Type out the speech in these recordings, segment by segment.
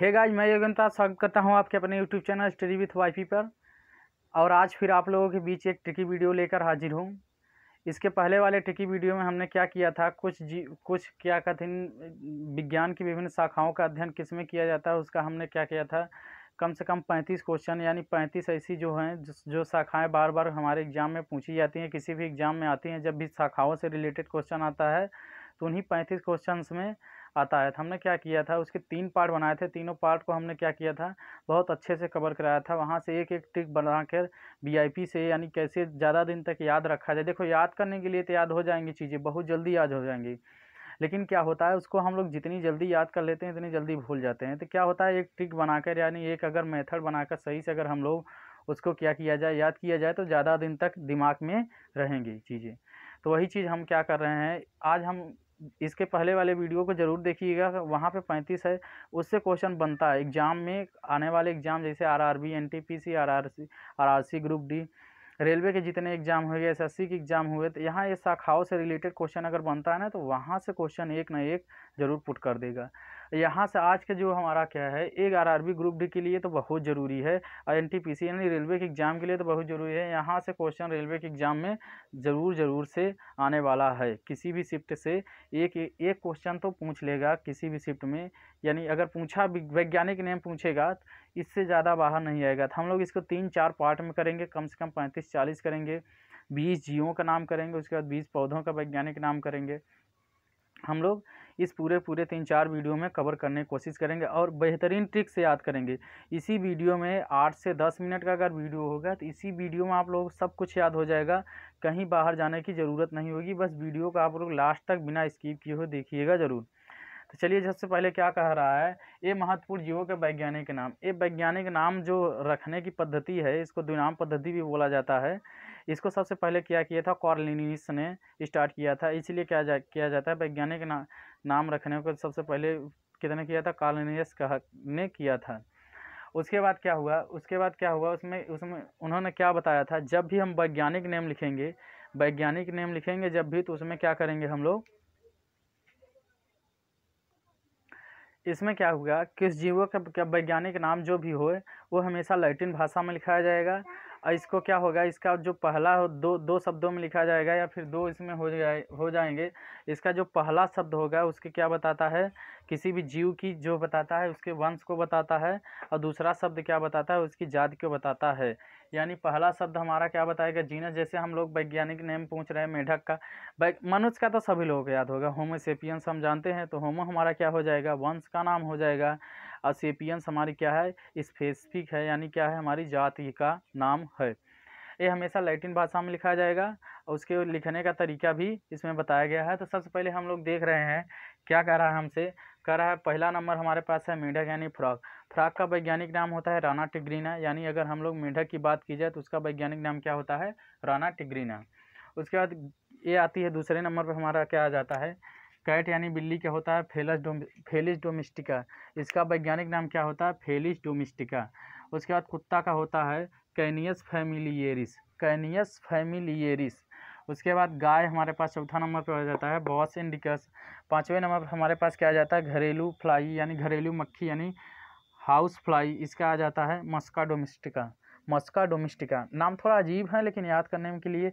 hey guys मैं योगनता स्वागत करता हूँ आपके अपने YouTube channel study with wifi पर और आज फिर आप लोगों के बीच एक ट्रिकी वीडियो लेकर हाजिर हूँ इसके पहले वाले ट्रिकी वीडियो में हमने क्या किया था कुछ जी कुछ क्या कथिन विज्ञान की विभिन्न शाखाओं का अध्ययन किस में किया जाता है उसका हमने क्या किया था कम से कम पैंतीस क्वेश्चन यानी पैंतीस ऐसी जो हैं जो शाखाएँ बार बार हमारे एग्ज़ाम में पूछी जाती हैं किसी भी एग्ज़ाम में आती हैं जब भी शाखाओं से रिलेटेड क्वेश्चन आता है तो उन्हीं पैंतीस क्वेश्चन में आता है तो हमने क्या किया था उसके तीन पार्ट बनाए थे तीनों पार्ट को हमने क्या किया था बहुत अच्छे से कवर कराया था वहाँ से एक एक टिक बनाकर वी से यानी कैसे ज़्यादा दिन तक याद रखा जाए देखो याद करने के लिए तो याद हो जाएंगी चीज़ें बहुत जल्दी याद हो जाएंगी लेकिन क्या होता है उसको हम लोग जितनी जल्दी याद कर लेते हैं इतनी जल्दी भूल जाते हैं तो क्या होता है एक ट्रिक बनाकर यानी एक अगर मेथड बनाकर सही से अगर हम लोग उसको क्या किया जाए याद किया जाए तो ज़्यादा दिन तक दिमाग में रहेंगी चीज़ें तो वही चीज़ हम क्या कर रहे हैं आज हम इसके पहले वाले वीडियो को ज़रूर देखिएगा वहाँ पे पैंतीस है उससे क्वेश्चन बनता है एग्ज़ाम में आने वाले एग्ज़ाम जैसे R R B N T P C R R C R R C group D railway के जितने एग्ज़ाम हुए एस एस सी के एग्ज़ाम हुए तो यहाँ ये शाखाओं से रिलेटेड क्वेश्चन अगर बनता है ना तो वहाँ से क्वेश्चन एक ना एक ज़रूर पुट कर देगा यहाँ से आज का जो हमारा क्या है एक बी ग्रुप डी के लिए तो बहुत ज़रूरी है और एन यानी रेलवे के एग्ज़ाम के लिए तो बहुत ज़रूरी है यहाँ से क्वेश्चन रेलवे के एग्ज़ाम में ज़रूर ज़रूर से आने वाला है किसी भी शिफ्ट से एक एक क्वेश्चन तो पूछ लेगा किसी भी शिफ्ट में यानी अगर पूछा वैज्ञानिक नेम पूछेगा इससे ज़्यादा बाहर नहीं आएगा तो हम लोग इसको तीन चार पार्ट में करेंगे कम से कम पैंतीस चालीस करेंगे बीस जीवों का नाम करेंगे उसके बाद बीस पौधों का वैज्ञानिक नाम करेंगे हम लोग इस पूरे पूरे तीन चार वीडियो में कवर करने की कोशिश करेंगे और बेहतरीन ट्रिक से याद करेंगे इसी वीडियो में आठ से दस मिनट का अगर वीडियो होगा तो इसी वीडियो में आप लोग सब कुछ याद हो जाएगा कहीं बाहर जाने की ज़रूरत नहीं होगी बस वीडियो का आप लोग लास्ट तक बिना स्किप किए हुए देखिएगा ज़रूर तो चलिए सबसे पहले क्या कह रहा है ये महत्वपूर्ण जीवों के वैज्ञानिक नाम ये वैज्ञानिक नाम जो रखने की पद्धति है इसको दुनाम पद्धति भी बोला जाता है इसको सबसे पहले क्या किया था कॉर्लिनिस ने स्टार्ट किया था इसीलिए क्या जा, किया जाता है वैज्ञानिक ना, नाम रखने को सबसे पहले कितने किया था कॉर्लिनियस ने किया था उसके बाद क्या हुआ उसके बाद क्या हुआ उसमें उसमें उन्होंने क्या बताया था जब भी हम वैज्ञानिक नेम लिखेंगे वैज्ञानिक नेम लिखेंगे जब भी तो उसमें क्या करेंगे हम लोग इसमें क्या होगा किस जीवों का वैज्ञानिक नाम जो भी हो वो हमेशा लैटिन भाषा में लिखाया जाएगा और इसको क्या होगा इसका जो पहला हो दो दो शब्दों में लिखा जाएगा या फिर दो इसमें हो जाए हो जाएंगे इसका जो पहला शब्द होगा उसके क्या बताता है किसी भी जीव की जो बताता है उसके वंश को बताता है और दूसरा शब्द क्या बताता है उसकी जात को बताता है यानी पहला शब्द हमारा क्या बताएगा जीनस जैसे हम लोग वैज्ञानिक नेम पूछ रहे हैं मेढक का मनुष्य का तो सभी लोगों को याद होगा होमोसेपियंस हम जानते हैं तो होमो हमारा क्या हो जाएगा वंश का नाम हो जाएगा असेपियंस हमारी क्या है स्पेसिफिक है यानी क्या है हमारी जाति का नाम है ये हमेशा लैटिन भाषा में लिखा जाएगा और उसके लिखने का तरीका भी इसमें बताया गया है तो सबसे पहले हम लोग देख रहे हैं क्या कह रहा है हमसे कह रहा है पहला नंबर हमारे पास है मेढक यानी फ्रॉक फ्रॉक का वैज्ञानिक नाम होता है राना टिग्रीना यानी अगर हम लोग मेढक की बात की जाए तो उसका वैज्ञानिक नाम क्या होता है राना टिग्रीना उसके बाद ये आती है दूसरे नंबर पर हमारा क्या आ जाता है कैट यानी बिल्ली क्या होता है फेलस डोम फेलिस डोमिस्टिका इसका वैज्ञानिक नाम क्या होता है फेलिस डोमिस्टिका उसके बाद कुत्ता का होता है कैनियस फैमिलियरिस कैनियस फैमिलियरिस उसके बाद गाय हमारे पास चौथा नंबर पर आ जाता है बॉस इंडिकस पाँचवें नंबर पर हमारे पास क्या आ जाता है घरेलू फ्लाई यानी घरेलू मक्खी यानी हाउस फ्लाई इसका आ जाता है मस्का डोमिस्टिका मस्का डोमिस्टिका नाम थोड़ा अजीब है लेकिन याद करने के लिए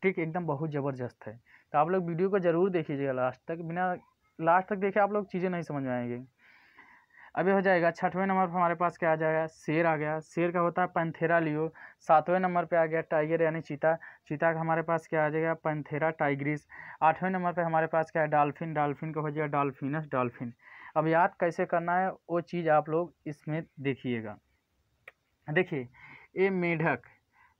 ट्रिक एकदम बहुत ज़बरदस्त है तो आप लोग वीडियो को ज़रूर देखिएगा लास्ट तक बिना लास्ट तक देखे आप लोग चीज़ें नहीं समझ आएंगे अभी हो जाएगा छठवें नंबर पर हमारे पास क्या आ जाएगा शेर आ गया शेर का होता है पंथेरा लियो सातवें नंबर पे आ गया टाइगर यानी चीता चीता का हमारे पास क्या आ जाएगा पंथेरा टाइग्रिस आठवें नंबर पे हमारे पास क्या है डॉल्फिन डॉल्फिन का हो जाएगा डॉल्फिनस डॉल्फिन अब याद कैसे करना है वो चीज़ आप लोग इसमें देखिएगा देखिए ये मेढक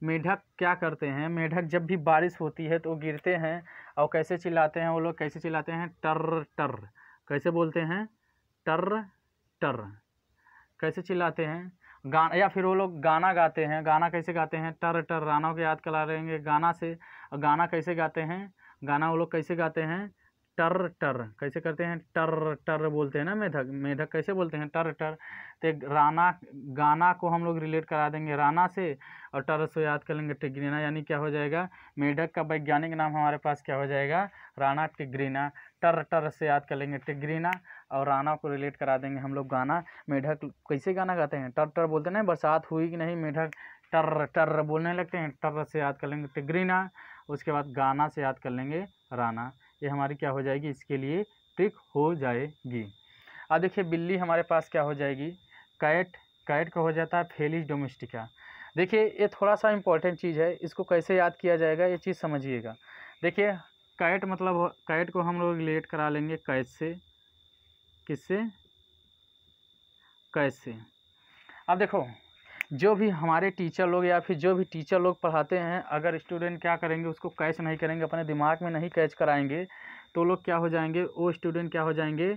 मेढक क्या करते हैं मेढक जब भी बारिश होती है तो गिरते हैं और कैसे चिल्लाते हैं वो लोग कैसे चिल्लाते हैं टर टर कैसे बोलते हैं टर टर कैसे चिल्लाते हैं गाना या फिर वो लोग गाना गाते हैं गाना कैसे गाते हैं टर टर राना के याद करा रहेंगे गाना से गाना कैसे गाते हैं गाना वो लोग कैसे गाते हैं टर टर कैसे करते हैं टर टर बोलते हैं ना मेधक मेढक कैसे बोलते हैं टर टर तो राना गाना को हम लोग रिलेट करा देंगे राना से और टर से याद कर लेंगे टिग्रीना यानी क्या हो जाएगा मेढक का वैज्ञानिक नाम हमारे पास क्या हो जाएगा राना टिग्रीना टर टर से याद कर लेंगे टिग्रीना और राना को रिलेट करा देंगे हम लोग गाना मेढक कैसे गाना गाते हैं टर टर बोलते ना बरसात हुई कि नहीं मेढक टर टर बोलने लगते हैं टर से याद कर लेंगे टिग्रीना उसके बाद गाना से याद कर लेंगे राना ये हमारी क्या हो जाएगी इसके लिए ट्रिक हो जाएगी अब देखिए बिल्ली हमारे पास क्या हो जाएगी कैट कैट का हो जाता है फेलिस डोमेस्टिका देखिए ये थोड़ा सा इम्पॉर्टेंट चीज़ है इसको कैसे याद किया जाएगा ये चीज़ समझिएगा देखिए कैट मतलब कैट को हम लोग रिलेट करा लेंगे कैट से किससे कैद से अब देखो जो भी हमारे टीचर लोग या फिर जो भी टीचर लोग पढ़ाते हैं अगर स्टूडेंट क्या करेंगे उसको कैच नहीं करेंगे अपने दिमाग में नहीं कैच कराएंगे तो लोग क्या हो जाएंगे वो स्टूडेंट क्या हो जाएंगे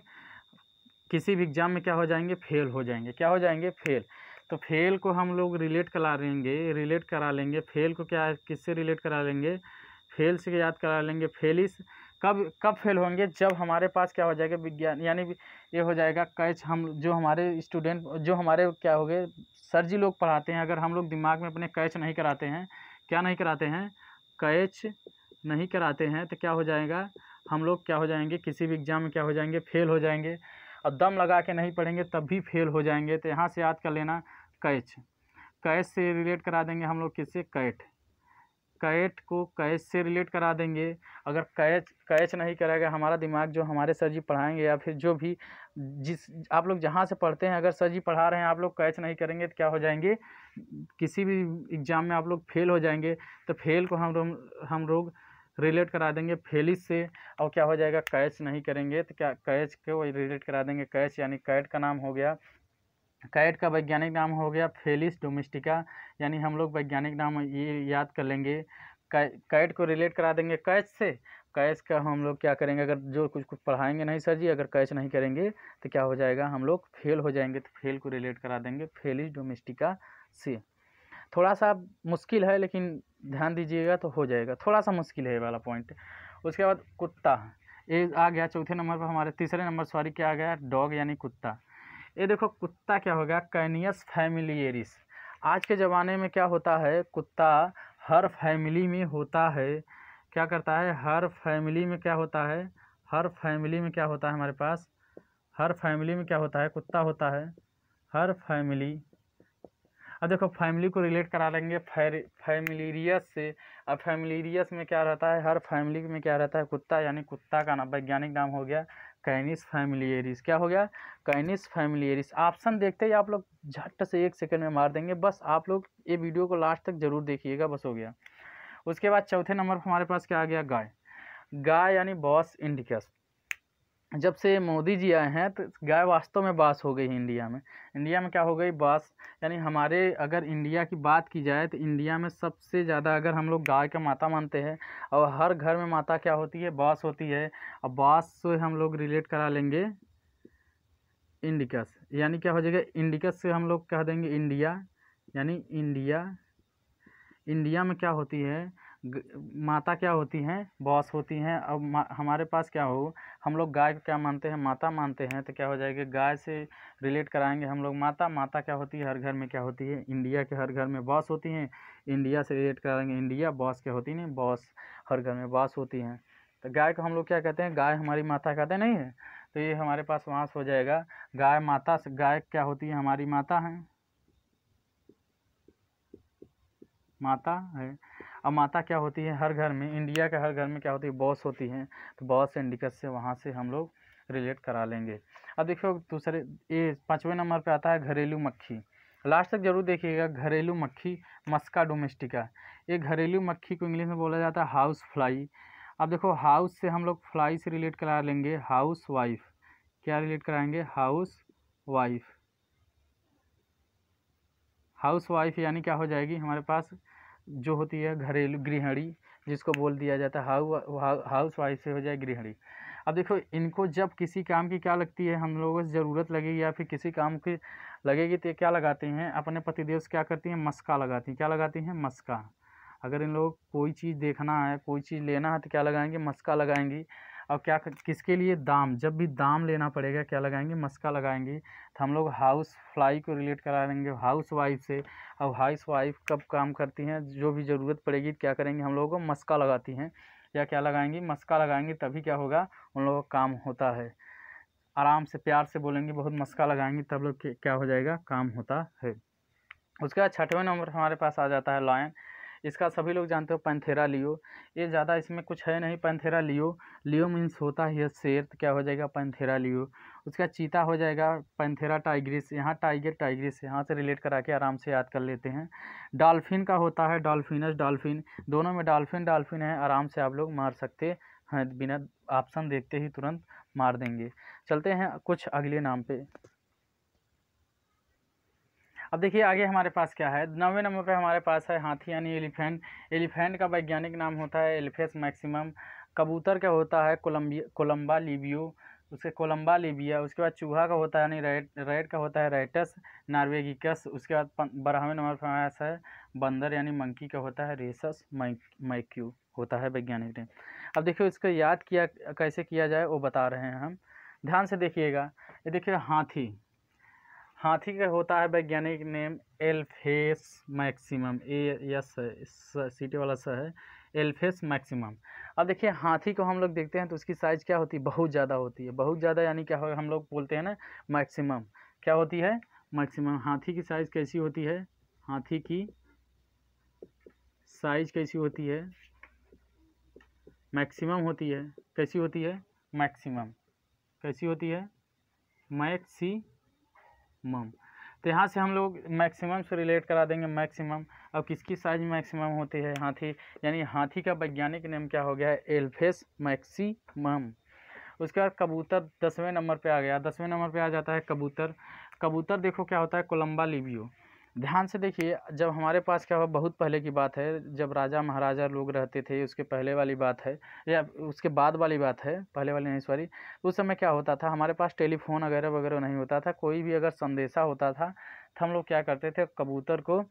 किसी भी एग्ज़ाम में क्या हो जाएंगे फेल हो जाएंगे क्या हो जाएंगे फेल तो फेल को हम लोग रिलेट करा लेंगे रिलेट करा लेंगे फेल को क्या किससे रिलेट करा लेंगे फेल से याद करा लेंगे फेलिस कब कब फेल होंगे जब हमारे पास क्या हो जाएगा विज्ञान यानी ये हो जाएगा कैच हम जो हमारे स्टूडेंट जो हमारे क्या हो गए सर जी लोग पढ़ाते हैं अगर हम लोग दिमाग में अपने कैच नहीं कराते हैं क्या नहीं कराते हैं कैच नहीं कराते हैं तो क्या हो जाएगा हम लोग क्या हो जाएंगे किसी भी एग्ज़ाम में क्या हो जाएंगे फेल हो जाएंगे और दम लगा के नहीं पढ़ेंगे तब भी फेल हो जाएंगे तो यहाँ से याद कर लेना कैच कैच से रिलेट करा देंगे हम लोग किससे कैट कैट को कैच से रिलेट करा देंगे अगर कैच कैच नहीं करेगा हमारा दिमाग जो हमारे सर जी पढ़ाएंगे या फिर जो भी जिस आप लोग जहाँ से पढ़ते हैं अगर सर जी पढ़ा रहे हैं आप लोग कैच नहीं करेंगे तो क्या हो जाएंगे किसी भी एग्ज़ाम में आप लोग फेल हो जाएंगे तो फेल को हम लोग हम लोग रिलेट करा देंगे फेलिस से और क्या हो जाएगा कैच नहीं करेंगे तो क्या कैच को रिलेट करा देंगे कैच यानी कैट का नाम हो गया कैट का वैज्ञानिक नाम हो गया फेलिस डोमेस्टिका यानी हम लोग वैज्ञानिक नाम ये याद कर लेंगे कैट को रिलेट करा देंगे कैच से कैच का हम लोग क्या करेंगे अगर जो कुछ कुछ पढ़ाएंगे नहीं सर जी अगर कैच नहीं करेंगे तो क्या हो जाएगा हम लोग फेल हो जाएंगे तो फेल को रिलेट करा देंगे फेलिस डोमेस्टिका से थोड़ा सा मुश्किल है लेकिन ध्यान दीजिएगा तो हो जाएगा थोड़ा सा मुश्किल है वाला पॉइंट उसके बाद कुत्ता ये आ गया चौथे नंबर पर हमारे तीसरे नंबर सॉरी क्या आ गया डॉग यानी कुत्ता ये देखो कुत्ता क्या होगा कैनियस फैमिलियरिस आज के ज़माने में क्या होता है कुत्ता हर फैमिली में होता है क्या करता है हर फैमिली में क्या होता है हर फैमिली में क्या होता है हमारे पास हर फैमिली में क्या होता है कुत्ता होता है हर फैमिली अब देखो फैमिली को रिलेट करा लेंगे फैमिलीरियस से अब फैमिलीरियस में क्या रहता है हर फैमिली में क्या रहता है कुत्ता यानी कुत्ता का नाम वैज्ञानिक नाम हो गया कैनिस फैमिलियरिस क्या हो गया कैनिस फैमिलियरिस ऑप्शन देखते ही आप लोग झट से एक सेकंड में मार देंगे बस आप लोग ये वीडियो को लास्ट तक जरूर देखिएगा बस हो गया उसके बाद चौथे नंबर पर हमारे पास क्या आ गया गाय गाय यानी बॉस इंडिकस जब से मोदी जी आए हैं तो गाय वास्तव में बास हो गई इंडिया में इंडिया में क्या हो गई बास यानी हमारे अगर इंडिया की बात की जाए तो इंडिया में सबसे ज़्यादा अगर हम लोग गाय का माता मानते हैं और हर घर में माता क्या होती है बास होती है और बास से हम लोग रिलेट करा लेंगे इंडिकस यानी क्या हो जाएगा इंडिकस से हम लोग कह देंगे इंडिया यानी इंडिया इंडिया में क्या होती है माता क्या होती हैं बॉस होती हैं अब हमारे पास क्या हो हम लोग गाय को क्या मानते हैं माता मानते हैं तो क्या हो जाएगा गाय से रिलेट कराएंगे हम लोग माता माता क्या होती है हर घर में क्या होती है इंडिया के हर घर में बॉस होती हैं इंडिया से रिलेट कराएंगे इंडिया बॉस क्या होती नहीं बॉस हर घर में बॉस होती हैं तो गाय को हम लोग क्या कहते हैं गाय हमारी माता कहते नहीं है तो ये हमारे पास वहाँ हो जाएगा गाय माता गाय क्या होती है हमारी माता हैं माता है अब माता क्या होती है हर घर में इंडिया के हर घर में क्या होती है बॉस होती है तो बॉस इंडिकस से वहाँ से हम लोग रिलेट करा लेंगे अब देखियो दूसरे ये पाँचवें नंबर पे आता है घरेलू मक्खी लास्ट तक जरूर देखिएगा घरेलू मक्खी मस्का डोमेस्टिका ये घरेलू मक्खी को इंग्लिश में बोला जाता है हाउस फ्लाई अब देखो हाउस से हम लोग फ्लाई से रिलेट करा लेंगे हाउस वाइफ क्या रिलेट कराएंगे हाउस वाइफ हाउस वाइफ यानी क्या हो जाएगी हमारे पास जो होती है घरेलू गृहणी जिसको बोल दिया जाता है हाउ हाउस वाइफ से हो जाए गृहणी अब देखो इनको जब किसी काम की क्या लगती है हम लोगों को ज़रूरत लगेगी या फिर किसी काम की लगेगी तो क्या लगाते हैं अपने पतिदेव से क्या करती हैं मस्का लगाती हैं क्या लगाती हैं मस्का अगर इन लोग कोई चीज़ देखना है कोई चीज़ लेना है तो क्या लगाएंगे मस्का लगाएंगी और क्या किसके लिए दाम जब भी दाम लेना पड़ेगा क्या लगाएंगे मस्का लगाएंगे तो हम लोग हाउस फ्लाई को रिलेट करा देंगे हाउस वाइफ से अब हाउस वाइफ कब काम करती हैं जो भी ज़रूरत पड़ेगी क्या करेंगे हम लोगों को मस्का लगाती हैं या क्या लगाएंगी मस्का लगाएंगी तभी क्या होगा उन लोगों का काम होता है आराम से प्यार से बोलेंगे बहुत मस्का लगाएंगे तब लोग क्या हो जाएगा काम होता है उसके बाद छठवें नंबर हमारे पास आ जाता है लॉयन इसका सभी लोग जानते हो पैंथेरा लियो ये ज़्यादा इसमें कुछ है नहीं पैंथेरा लियो लियो मीन्स होता ही है शेर तो क्या हो जाएगा पैंथेरा लियो उसका चीता हो जाएगा पैंथेरा टाइग्रिस यहाँ टाइगर टाइग्रिस यहाँ से रिलेट करा के आराम से याद कर लेते हैं डॉल्फिन का होता है डॉल्फिनस डॉल्फिन दोनों में डॉल्फिन डॉल्फिन है आराम से आप लोग मार सकते हैं बिना ऑप्शन देखते ही तुरंत मार देंगे चलते हैं कुछ अगले नाम पे अब देखिए आगे हमारे पास क्या है नौवे नंबर पे हमारे पास है हाथी यानी एलिफेंट एलिफेंट का वैज्ञानिक नाम होता है एलिफेस मैक्सिमम कबूतर का होता है कोलम्बिया कोलम्बा लिबियो उसके कोलम्बा लिबिया उसके बाद चूहा का होता है यानी रेड रेड का होता है रेटस नार्वेगिकस उसके बाद बारहवें नंबर पर हमारे पास है बंदर यानी मंकी का होता है रेसस मैक्यू होता है वैज्ञानिक ने अब देखिए उसको याद किया कैसे किया जाए वो बता रहे हैं हम ध्यान से देखिएगा ये देखिए हाथी हाथी का होता है वैज्ञानिक नेम एल्फेस मैक्सिमम ए यस सीटी वाला सा है एल्फेस मैक्सिमम अब देखिए हाथी को हम लोग देखते हैं तो उसकी साइज़ क्या होती है बहुत ज़्यादा होती है बहुत ज़्यादा यानी क्या हम लोग बोलते हैं ना मैक्सिमम क्या होती है मैक्सिमम हाथी की साइज़ कैसी होती है हाथी की साइज कैसी होती है मैक्सिमम होती है कैसी होती है मैक्सिमम कैसी होती है मैक्सी मम तो यहाँ से हम लोग मैक्सिमम से रिलेट करा देंगे मैक्सिमम अब किसकी साइज मैक्सिमम होती है हाथी यानी हाथी का वैज्ञानिक नेम क्या हो गया है एल्फेस मैक्सिमम उसके बाद कबूतर दसवें नंबर पे आ गया दसवें नंबर पे आ जाता है कबूतर कबूतर देखो क्या होता है कोलम्बा लिबियो ध्यान से देखिए जब हमारे पास क्या हुआ बहुत पहले की बात है जब राजा महाराजा लोग रहते थे उसके पहले वाली बात है या उसके बाद वाली बात है पहले वाली नहीं सॉरी उस समय क्या होता था हमारे पास टेलीफोन वगैरह वगैरह नहीं होता था कोई भी अगर संदेशा होता था तो हम लोग क्या करते थे कबूतर को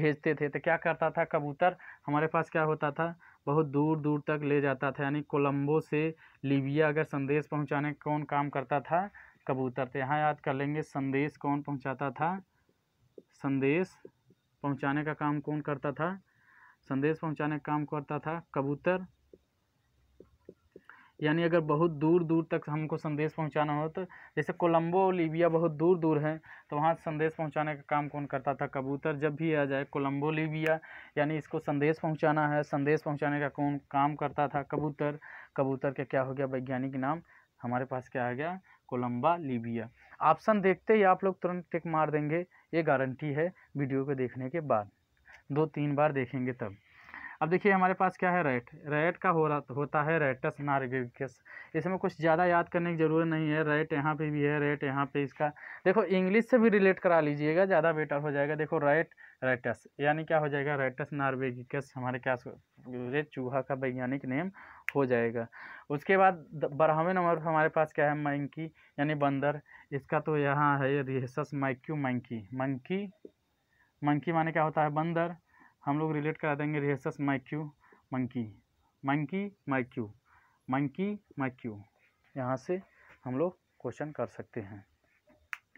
भेजते थे तो क्या करता था कबूतर हमारे पास क्या होता था बहुत दूर दूर तक ले जाता था यानी कोलम्बो से लीबिया अगर संदेश पहुँचाने कौन काम करता था कबूतर तो यहाँ याद कर लेंगे संदेश कौन पहुँचाता था संदेश पहुंचाने का काम कौन करता था संदेश पहुंचाने का काम करता था कबूतर यानी अगर बहुत दूर दूर तक हमको संदेश पहुंचाना हो तो जैसे कोलंबो लीबिया बहुत दूर दूर है तो वहाँ संदेश पहुंचाने का काम कौन करता था कबूतर जब भी आ जाए कोलंबो लीबिया यानी इसको संदेश पहुंचाना है संदेश पहुंचाने का कौन काम करता था कबूतर कबूतर के क्या हो गया वैज्ञानिक नाम हमारे पास क्या आ गया कोलंबा लीबिया ऑप्शन देखते ही आप लोग तुरंत टिक मार देंगे ये गारंटी है वीडियो को देखने के बाद दो तीन बार देखेंगे तब अब देखिए हमारे पास क्या है रेट रेट का हो रहा होता है रेटस नार्गिकस इसमें कुछ ज़्यादा याद करने की ज़रूरत नहीं है रेट यहाँ पे भी है रेट यहाँ पे इसका देखो इंग्लिश से भी रिलेट करा लीजिएगा ज़्यादा बेटर हो जाएगा देखो रेट रेटस यानी क्या हो जाएगा रेटस नारवेगिकस हमारे क्या रेट चूहा का वैज्ञानिक नेम हो जाएगा उसके बाद बारहवें नंबर पर हमारे पास क्या है मंकी यानी बंदर इसका तो यहाँ है rhesus macaque monkey monkey monkey माने क्या होता है बंदर हम लोग रिलेट करा देंगे rhesus macaque monkey monkey macaque monkey macaque यहाँ से हम लोग क्वेश्चन कर सकते हैं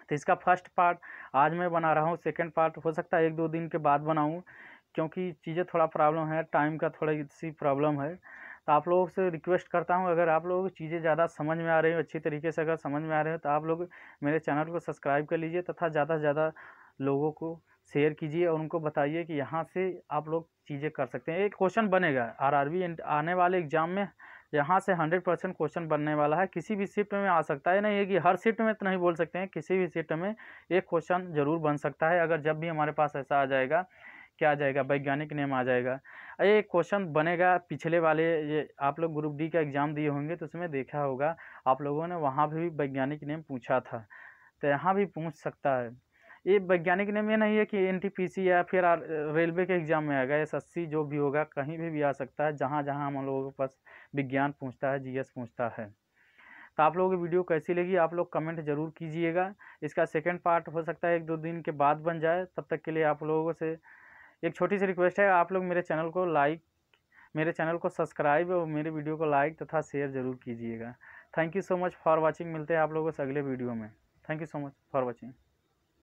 तो इसका फर्स्ट पार्ट आज मैं बना रहा हूँ सेकेंड पार्ट हो सकता है एक दो दिन के बाद बनाऊँ क्योंकि चीज़ें थोड़ा प्रॉब्लम है टाइम का थोड़ी सी प्रॉब्लम है तो आप लोगों से रिक्वेस्ट करता हूँ अगर आप लोगों को चीज़ें ज़्यादा समझ में आ रही हो अच्छी तरीके से अगर समझ में आ रहे हो तो आप लोग मेरे चैनल को सब्सक्राइब कर लीजिए तथा ज़्यादा से ज़्यादा लोगों को शेयर कीजिए और उनको बताइए कि यहाँ से आप लोग चीज़ें कर सकते हैं एक क्वेश्चन बनेगा आरआरबी आने वाले एग्जाम में यहाँ से हंड्रेड परसेंट क्वेश्चन बनने वाला है किसी भी शिफ्ट में आ सकता है नहीं है कि हर शिफ्ट में तो नहीं बोल सकते हैं किसी भी शिफ्ट में एक क्वेश्चन ज़रूर बन सकता है अगर जब भी हमारे पास ऐसा आ जाएगा क्या आ जाएगा वैज्ञानिक नेम आ जाएगा ये क्वेश्चन बनेगा पिछले वाले ये आप लोग ग्रुप डी का एग्ज़ाम दिए होंगे तो उसमें देखा होगा आप लोगों ने वहाँ भी वैज्ञानिक नेम पूछा था तो यहाँ भी पूछ सकता है ये वैज्ञानिक नेम ये नहीं है कि एन या फिर रेलवे के एग्ज़ाम में आएगा एस एस जो भी होगा कहीं भी, भी आ सकता है जहाँ जहाँ हम लोगों के पास विज्ञान पूछता है जी पूछता है तो आप लोगों की वीडियो कैसी लगी आप लोग कमेंट ज़रूर कीजिएगा इसका सेकेंड पार्ट हो सकता है एक दो दिन के बाद बन जाए तब तक के लिए आप लोगों से एक छोटी सी रिक्वेस्ट है आप लोग मेरे चैनल को लाइक मेरे चैनल को सब्सक्राइब और मेरे वीडियो को लाइक तथा शेयर ज़रूर कीजिएगा thank you so much for watching मिलते हैं आप लोगों से अगले वीडियो में thank you so much for watching